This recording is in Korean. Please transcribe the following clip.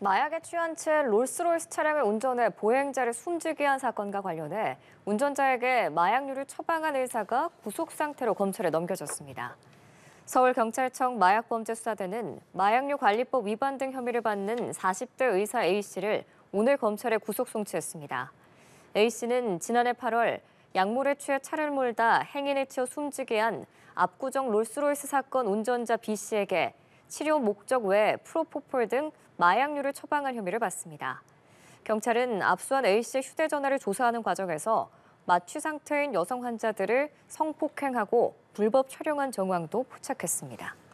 마약에 취한 채 롤스로이스 차량을 운전해 보행자를 숨지게 한 사건과 관련해 운전자에게 마약류를 처방한 의사가 구속 상태로 검찰에 넘겨졌습니다. 서울경찰청 마약범죄수사대는 마약류 관리법 위반 등 혐의를 받는 40대 의사 A씨를 오늘 검찰에 구속 송치했습니다. A씨는 지난해 8월 약물에 취해 차를 몰다 행인에 치어 숨지게 한 압구정 롤스로이스 사건 운전자 B씨에게 치료 목적 외 프로포폴 등 마약류를 처방한 혐의를 받습니다. 경찰은 압수한 A씨의 휴대전화를 조사하는 과정에서 마취 상태인 여성 환자들을 성폭행하고 불법 촬영한 정황도 포착했습니다.